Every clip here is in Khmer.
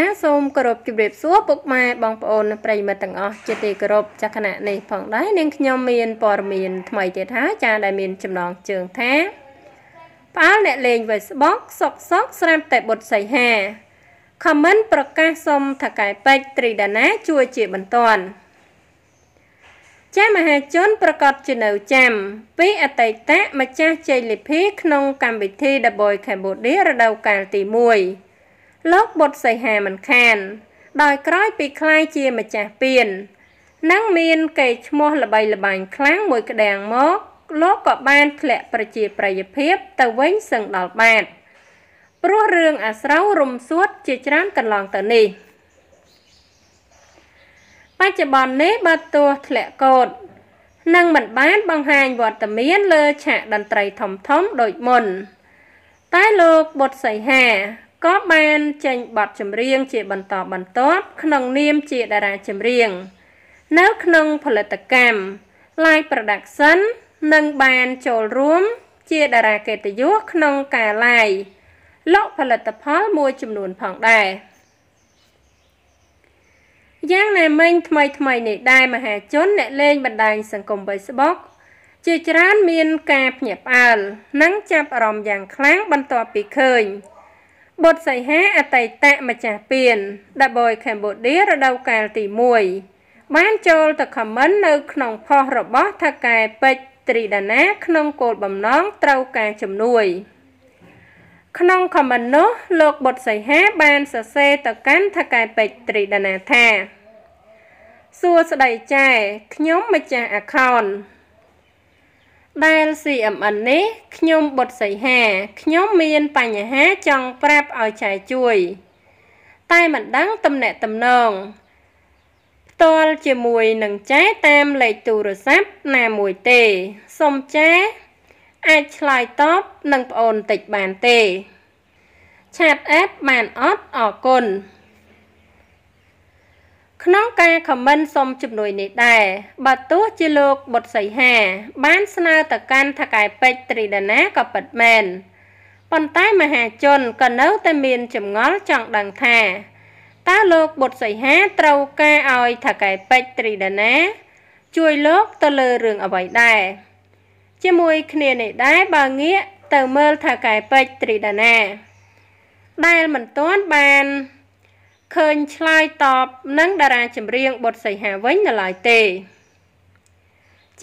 ចាសូមគោរពជម្រាបសួរពុកម៉ែបងប្អូនប្រិយមិត្តទាំងអស់ជាទីគោរពចាខណៈនេះផងដែរនាងខ្ញុំមានព័ត៌មានថ្មីទៀតហើយចាដែលមានចំណងជើងថាផ្អើលអ្នកលេង Facebook សុកសុកស្រាប់តែបុតសីហា comment ប្រកាសសុំថាកែពេជ្រត្រីដាណាជួយជាបន្ទាន់ចាមហាជន ប្រកាសជានៅចាំ ពីអតីតម្ចាស់ជ័យលិភីក្នុង កម្មវិធី The Boy Cambodia រដូវកាលទី1លោកបុត្រសីហាមិនខាន ដោយក្រោយពីคล้ายជាម្ចាស់ពៀននិងមានកេរ្តិ៍ឈ្មោះល្បីល្បាញខ្លាំងមួយក្តាំងមក លោកក៏បានធ្លាក់ប្រជាប្រិយភាពទៅវិញសឹងដល់បាត់ព្រោះរឿងអាស្រូវរំសួតជាច្រើនកន្លងទៅនេះបច្ចុប្បន្ននេះបើទោះធ្លាក់កោតនឹងមិនបានបង្ហាញវត្តមានលើឆាកតន្ត្រីធំៗដូចមុន តែលោកបុត្រសីហាក៏បានចេញបទចម្រៀងជាបន្តបន្ទាប់ក្នុងនាមជាតារាចម្រៀង នៅក្នុងផលិតកម្ម Live Production និងបានចូលរួម ជាតារាកិត្តិយសក្នុងការ live លក់ផលិតផលមួយចំនួនផងដែរយ៉ាងណាមិញថ្មីថ្មីនេះដែរមហាជនអ្នកលេងបណ្ដាញសង្គម Facebook ជាច្រើនមានការភ្ញាក់ផ្អើលនិងចាប់អារម្មណ៍យ៉ាងខ្លាំងបន្ទាប់ពីឃើញបុត្រសីហាអតីតម្ចាស់ពាន The Boy Cambodia រដូវកាលទី1បានចូលទៅខមមិននៅ ក្នុងផុសរបស់ថកែពេជ្រត្រីដាណា ក្នុងគោលបំណងត្រូវការជំនួយ ក្នុងខមមិននោះលោកបុត្រសីហាបានសរសេរទៅកាន់ថកែពេជ្រត្រីដាណាថា សួស្តីចែខ្ញុំម្ចាស់អាខោនដែល CMN នេះខ្ញុំបុតសីហាខ្ញុំមានបញ្ហាចង់ប្រាប់ឲ្យចែកជួយ តែមិនដឹងតំណែងតំណងផ្ទាល់ជាមួយនឹងចែកតាមលេខទូរស័ព្ទណាមួយទេសូមចែកអាចឆ្លើយតបនឹងប្អូនតិចបានទេឆាតអេបបានអត់អរគុណក្នុងការខមមិនសុំជំនួយនេះដែរបើទោះជាលោកបុត្រសីហាបានស្នើទៅកាន់ថកែពេជ្រត្រីដណាក៏ពិតមែនប៉ុន្តែមហាជនក៏នៅតែមានចម្ងល់ចង់ដឹងថាតើលោកបុត្រសីហាត្រូវការឲ្យថកែពេជ្រត្រីដណាជួយលោកទៅលើរឿងអ្វីដែរជាមួយគ្នានេះដែរបើងាក ទៅមើលថកែពេជ្រត្រីដណាដែលមិនទាន់បានឃើញឆ្លើយតបនឹងតារាចម្រៀងបុត្រសីហាវិញនៅឡើយទេ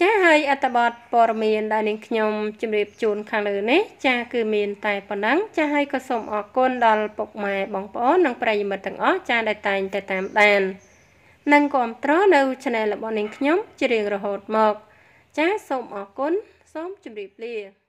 ចាហើយអត្តបទព័ត៌មានដែលនាងខ្ញុំជម្រាបជូនខាងលើនេះ ចាគឺមានតែប៉ុណ្ណឹងចាហើយក៏សូមអរគុណដល់ពុកម៉ែបងប្អូននិងប្រិយមិត្តទាំងអស់ចាដែលតែងតែតាមដាននិងគាំទ្រនៅ Channel របស់នាងខ្ញុំជារៀងរហូតមកចាសូមអរគុណសូមជម្រាបលា